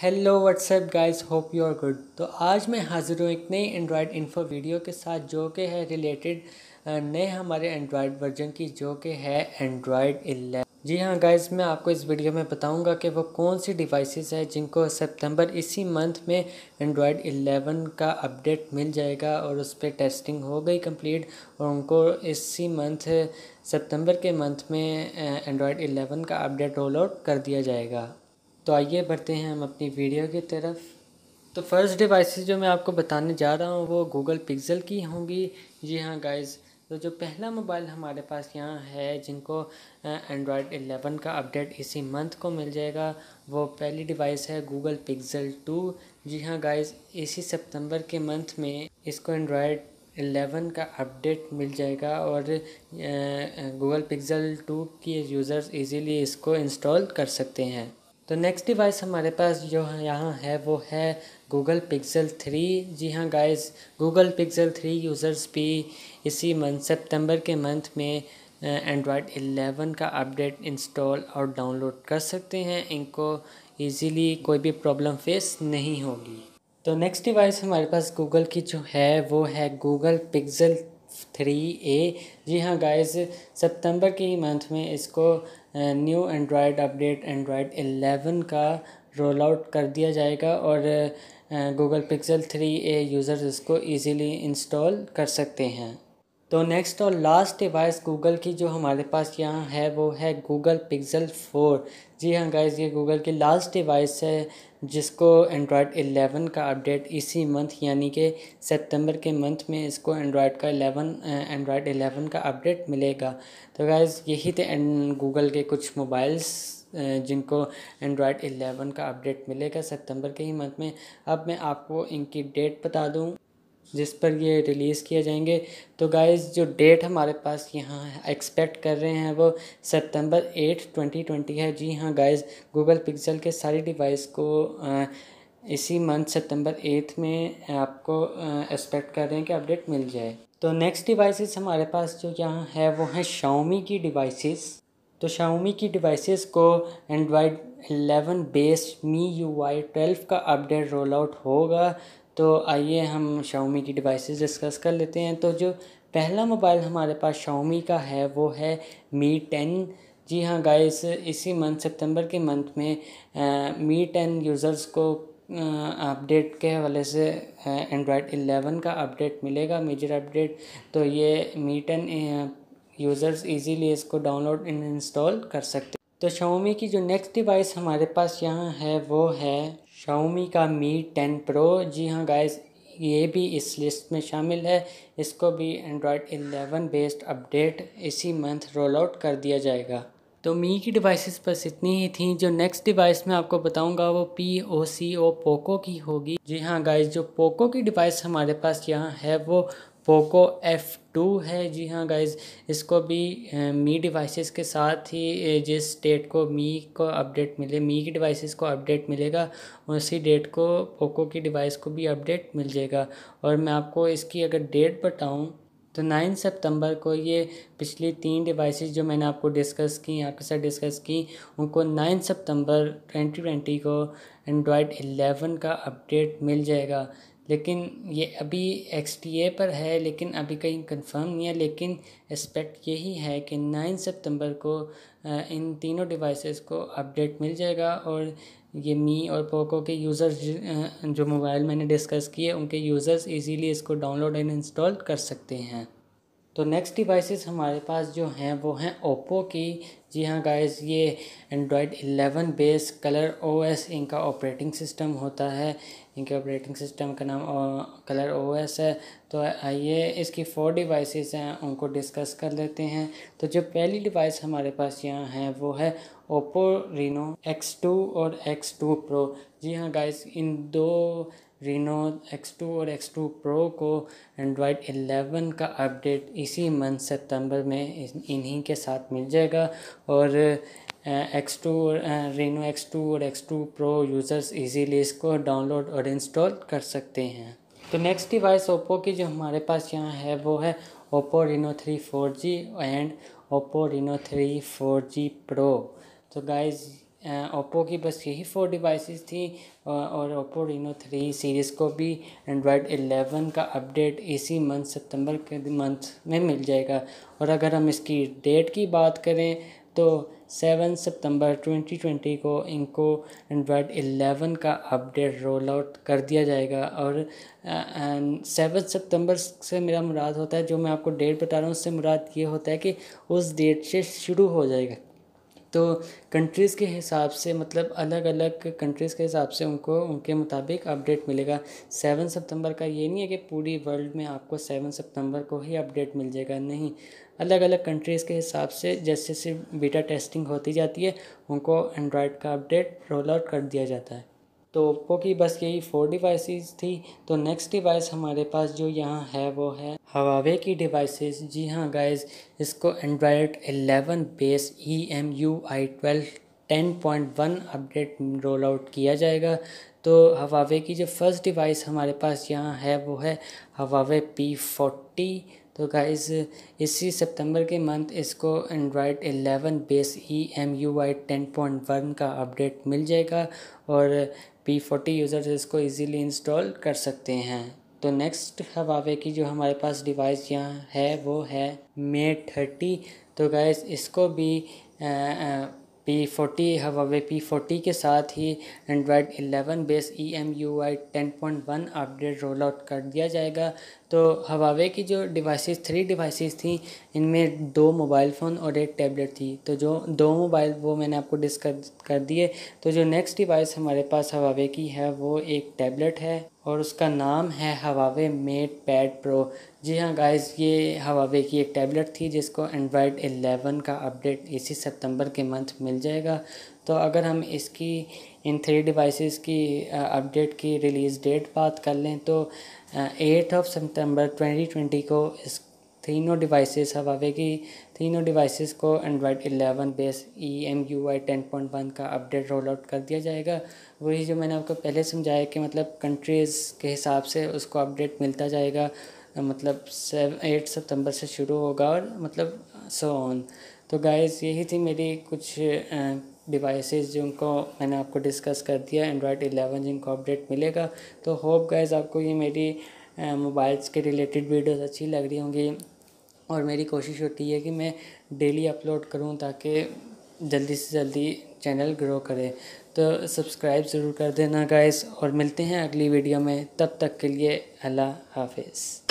hello what's up guys hope you are good तो आज मैं हाज़िर हूँ एक नई एंड्रॉयड इन्फो वीडियो के साथ जो कि है रिलेटेड नए हमारे एंड्रॉयड वर्जन की जो कि है एंड्रॉयड इलेवन जी हाँ गाइस मैं आपको इस वीडियो में बताऊंगा कि वो कौन सी डिवाइसेस हैं जिनको सितंबर इसी मंथ में एंड्रॉयड इलेवन का अपडेट मिल जाएगा और उस पर टेस्टिंग हो गई कम्प्लीट और उनको इसी मंथ सितंबर के मंथ में एंड्रॉयड इलेवन का अपडेट रोल आउट कर दिया जाएगा तो आइए बढ़ते हैं हम अपनी वीडियो की तरफ तो फर्स्ट डिवाइसेस जो मैं आपको बताने जा रहा हूँ वो गूगल पिक्सल की होंगी जी हाँ गाइज़ तो जो पहला मोबाइल हमारे पास यहाँ है जिनको एंड्रॉयड 11 का अपडेट इसी मंथ को मिल जाएगा वो पहली डिवाइस है गूगल पिक्सल 2 जी हाँ गाइस इसी सितंबर के मंथ में इसको एंड्रॉयड 11 का अपडेट मिल जाएगा और गूगल पिक्सल 2 के यूज़र्स इजीली इसको इंस्टॉल कर सकते हैं तो नेक्स्ट डिवाइस हमारे पास जो यहाँ है वो है गूगल पिक्सल थ्री जी हाँ guys Google Pixel three users भी इसी मंथ सितंबर के मंथ में एंड्रॉयड एलेवन का अपडेट इंस्टॉल और डाउनलोड कर सकते हैं इनको इजीली कोई भी प्रॉब्लम फेस नहीं होगी तो नेक्स्ट डिवाइस हमारे पास गूगल की जो है वो है गूगल पिक्सल थ्री ए जी हाँ गाइस सितंबर के ही मंथ में इसको new Android update Android eleven का रोल आउट कर दिया जाएगा और Google Pixel three A users इसको इजीली इंस्टॉल कर सकते हैं तो नेक्स्ट और लास्ट डिवाइस गूगल की जो हमारे पास यहाँ है वो है गूगल पिक्सल फोर जी हाँ गाइज ये गूगल की लास्ट डिवाइस है जिसको एंड्रॉयड 11 का अपडेट इसी मंथ यानी कि सितंबर के मंथ में इसको एंड्रॉयड का 11 एंड्रॉयड 11 का अपडेट मिलेगा तो गाइज यही थे गूगल के कुछ मोबाइल्स जिनको एंड्रॉयड 11 का अपडेट मिलेगा सितंबर के ही मंथ में अब मैं आपको इनकी डेट बता दूँ जिस पर ये रिलीज़ किए जाएंगे तो गाइज़ जो डेट हमारे पास यहाँ एक्सपेक्ट कर रहे हैं वो सितंबर एट ट्वेंटी ट्वेंटी है जी हाँ गाइज़ गूगल पिक्सल के सारी डिवाइस को आ, इसी मंथ सितंबर एथ में आपको एक्सपेक्ट कर रहे हैं कि अपडेट मिल जाए तो नेक्स्ट डिवाइसेस हमारे पास जो यहाँ है वो हैं शाओमी की डिवाइसेस तो शाओमी की डिवाइसेस को Android 11 based MIUI twelve का अपडेट रोल आउट होगा तो आइए हम शाओमी की डिवाइसेस डिस्कस कर लेते हैं तो जो पहला मोबाइल हमारे पास शाओमी का है वो है मी टेन जी हाँ गाइस इसी मंथ सितंबर के मंथ में आ, मी टेन यूज़र्स को अपडेट के हवाले से एंड्रॉयड एलेवन का अपडेट मिलेगा मेजर अपडेट तो ये मी टेन यूज़र्स इजीली इसको डाउनलोड एंड इंस्टॉल कर सकते तो शाओमी की जो नेक्स्ट डिवाइस हमारे पास यहाँ है वो है शाओमी का मी टेन प्रो जी हाँ गाइस ये भी इस लिस्ट में शामिल है इसको भी एंड्रॉयड एलेवन बेस्ड अपडेट इसी मंथ रोल आउट कर दिया जाएगा तो मी की डिवाइसेस बस इतनी ही थी जो नेक्स्ट डिवाइस मैं आपको बताऊंगा वो पी ओ सी ओ पोको की होगी जी हाँ गाइस जो पोको की डिवाइस हमारे पास यहाँ है वो पोको एफ़ टू है जी हाँ गाइज इसको भी मी डिवाइसेस के साथ ही जिस डेट को मी को अपडेट मिले मी की डिवाइसेस को अपडेट मिलेगा उसी डेट को पोको की डिवाइस को भी अपडेट मिल जाएगा और मैं आपको इसकी अगर डेट बताऊँ तो नाइन सितंबर को ये पिछली तीन डिवाइसेस जो मैंने आपको डिस्कस की आपके साथ डिस्कस की उनको नाइन सितंबर ट्वेंटी ट्वेंटी को एंड्रॉयड एलेवन का अपडेट मिल जाएगा लेकिन ये अभी एक्स पर है लेकिन अभी कहीं कंफर्म नहीं है लेकिन एक्सपेक्ट यही है कि नाइन सितंबर को इन तीनों डिवाइसेस को अपडेट मिल जाएगा और ये मी और पोको के यूज़र्स जो मोबाइल मैंने डिस्कस किए उनके यूज़र्स इजीली इसको डाउनलोड एंड इंस्टॉल कर सकते हैं तो नेक्स्ट डिवाइसेस हमारे पास जो हैं वो हैं ओप्पो की जी हाँ गाइस ये एंड्रॉयड 11 बेस कलर ओएस इनका ऑपरेटिंग सिस्टम होता है इनके ऑपरेटिंग सिस्टम का नाम ओ, कलर ओएस है तो आइए इसकी फोर डिवाइसेस हैं उनको डिस्कस कर लेते हैं तो जो पहली डिवाइस हमारे पास यहाँ है वो है ओप्पो रीनो एक्स टू और एक्स टू प्रो जी हाँ गाइस इन दो रीनो एक्स टू और एक्स टू प्रो को एंड्रॉयड 11 का अपडेट इसी मंथ सितंबर में इन्हीं के साथ मिल जाएगा और X two Reno X two और X two pro users easily इसको डाउनलोड और इंस्टॉल कर सकते हैं तो नेक्स्ट डिवाइस ओप्पो की जो हमारे पास यहाँ है वो है Oppo Reno three four G and Oppo Reno three four G pro तो गाइज ओप्पो की बस यही फोर डिवाइसेस थी और ओप्पो रीनो थ्री सीरीज़ को भी एंड्रॉयड एलेवन का अपडेट इसी मंथ सितंबर के मंथ में मिल जाएगा और अगर हम इसकी डेट की बात करें तो सेवन सितंबर 2020 को इनको एंड्रॉयड एलेवन का अपडेट रोल आउट कर दिया जाएगा और सेवन सितंबर से मेरा मुराद होता है जो मैं आपको डेट बता रहा हूँ उससे मुराद ये होता है कि उस डेट से शुरू हो जाएगा तो कंट्रीज़ के हिसाब से मतलब अलग अलग कंट्रीज़ के हिसाब से उनको उनके मुताबिक अपडेट मिलेगा सेवन सितंबर का ये नहीं है कि पूरी वर्ल्ड में आपको सेवन सितंबर को ही अपडेट मिल जाएगा नहीं अलग अलग कंट्रीज़ के हिसाब से जैसे जैसे बीटा टेस्टिंग होती जाती है उनको एंड्रॉयड का अपडेट रोल आउट कर दिया जाता है तो ओप्पो की बस यही फोर डिवाइसेस थी तो नेक्स्ट डिवाइस हमारे पास जो यहाँ है वो है हवावे की डिवाइसेस जी हाँ गाइज इसको Android 11 base E M you EMUI twelve ten point one update roll out किया जाएगा तो हवावे की जो फर्स्ट डिवाइस हमारे पास यहाँ है वो है हवावे पी फोर्टी तो गाइस इसी सितंबर के मंथ इसको Android 11 base E M you I ten point one का अपडेट मिल जाएगा और पी फोर्टी यूज़र्स इसको इजीली इंस्टॉल कर सकते हैं तो नेक्स्ट हवावे की जो हमारे पास डिवाइस यहाँ है वो है मे थर्टी तो गैस इसको भी आ, आ, P forty Huawei P forty के साथ ही Android eleven base E M you I ten point one update roll out कर दिया जाएगा तो हवावे की जो डिवाइसेस थ्री डिवाइसेस थी इनमें दो मोबाइल फ़ोन और एक टैबलेट थी तो जो दो मोबाइल वो मैंने आपको डिस्कस कर दिए तो जो नेक्स्ट डिवाइस हमारे पास हवावे की है वो एक टैबलेट है और उसका नाम है हवावे मेट पैड प्रो जी हाँ गाइस ये हवावे की एक टैबलेट थी जिसको एंड्रॉयड 11 का अपडेट इसी सितंबर के मंथ मिल जाएगा तो अगर हम इसकी इन थ्री डिवाइसेस की अपडेट की रिलीज़ डेट बात कर लें तो एट ऑफ सितंबर 2020 को इस तीनों डिवाइसेस हवावे की तीनों डिवाइसेस को Android 11 base E M you I ten point one का अपडेट रोल आउट कर दिया जाएगा वही जो मैंने आपको पहले समझाया कि मतलब कंट्रीज़ के हिसाब से उसको अपडेट मिलता जाएगा मतलब सेव एट सितंबर से शुरू होगा और मतलब सो ऑन तो गाइस यही थी मेरी कुछ डिवाइसेस जिनको मैंने आपको डिस्कस कर दिया एंड्रॉयड 11 जिनको अपडेट मिलेगा तो होप गाइस आपको ये मेरी मोबाइल्स के रिलेटेड वीडियोस अच्छी लग रही होंगी और मेरी कोशिश होती है कि मैं डेली अपलोड करूँ ताकि जल्दी से जल्दी चैनल ग्रो करे तो सब्सक्राइब ज़रूर कर देना गाइस और मिलते हैं अगली वीडियो में तब तक के लिए अल्लाह हाफिज़